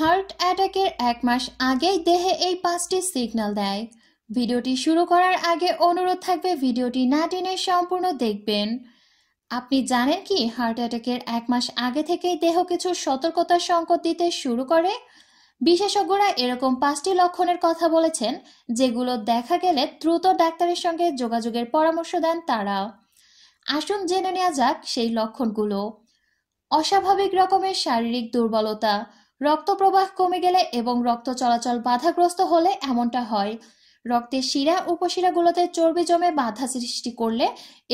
heart অ্যাটাকের এক মাস আগেই দেহে এই পাঁচটি সিগন্যাল দেয় ভিডিওটি শুরু করার আগে অনুরোধ থাকবে ভিডিওটি না টেনে সম্পূর্ণ দেখবেন আপনি জানেন কি হার্ট অ্যাটাকের এক মাস আগে থেকেই দেহ কিছু সতর্কতা সংকট দিতে শুরু করে বিশেষজ্ঞরা এরকম পাঁচটি লক্ষণের কথা বলেছেন যেগুলো দেখা গেলে দ্রুত ডাক্তারের সঙ্গে যোগাযোগের পরামর্শ দেন তারা আসুন জেনে নেওয়া যাক সেই লক্ষণগুলো অস্বাভাবিক রকমের শারীরিক দুর্বলতা রক্ত প্রবাহ কমে গেলে এবং রক্ত চলাচল বাধাগ্রস্ত হলে এমনটা হয় রক্তের শিরা উপশিরাগুলোতে চর্বি জমে বাধা সৃষ্টি করলে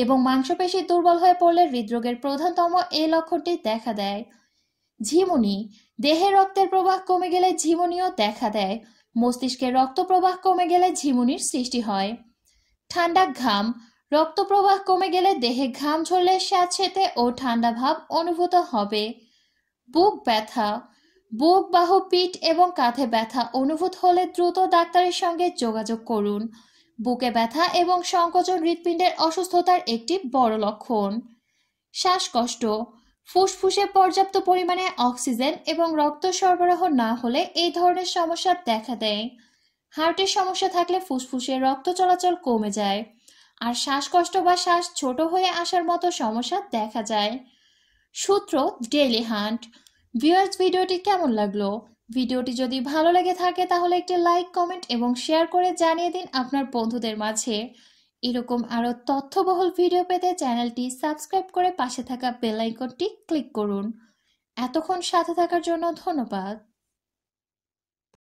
এবং মাংসপেশি দুর্বল হয়ে পড়লে হৃদরোগের প্রধানতম এই লক্ষণটি দেখা দেয় ঝিমুনি দেহে রক্তের প্রবাহ কমে গেলে ঝিমুনিও দেখা দেয় মস্তিষ্কে রক্ত প্রবাহ কমে গেলে ঝিমুনির সৃষ্টি হয় ঠান্ডা ঘাম রক্ত প্রবাহ কমে গেলে দেহে ঘাম ঝরলে স্যাঁতসেঁতে ও ঠান্ডা ভাব অনুভূত হবে বুক ব্যথা বুক বাহ পিঠ এবং কাঁধে ব্যথা অনুভূত হলে দ্রুত ডাক্তারের সঙ্গে যোগাযোগ করুন বুকে ব্যথা এবং সংকোচন হৃৎপিণ্ডের অসুস্থতার একটি বড় লক্ষণ শ্বাসকষ্ট ফুসফুসে পর্যাপ্ত পরিমাণে অক্সিজেন এবং রক্ত সরবরাহ না হলে এই ধরনের সমস্যা দেখা দেয় হার্টের সমস্যা থাকলে ফুসফুসে রক্ত চলাচল কমে যায় আর শ্বাসকষ্ট বা শ্বাস ছোট হয়ে আসার মতো সমস্যা দেখা যায় সূত্র ডেইলি হান্ট ভিউয়ার্স ভিডিওটি কেমন লাগলো ভিডিওটি যদি ভালো লেগে থাকে তাহলে একটি লাইক কমেন্ট এবং শেয়ার করে জানিয়ে দিন আপনার বন্ধুদের মাঝে এরকম আরও তথ্যবহুল ভিডিও পেতে চ্যানেলটি সাবস্ক্রাইব করে পাশে থাকা বেল আইকনটি ক্লিক করুন এতক্ষণ সাথে থাকার জন্য ধন্যবাদ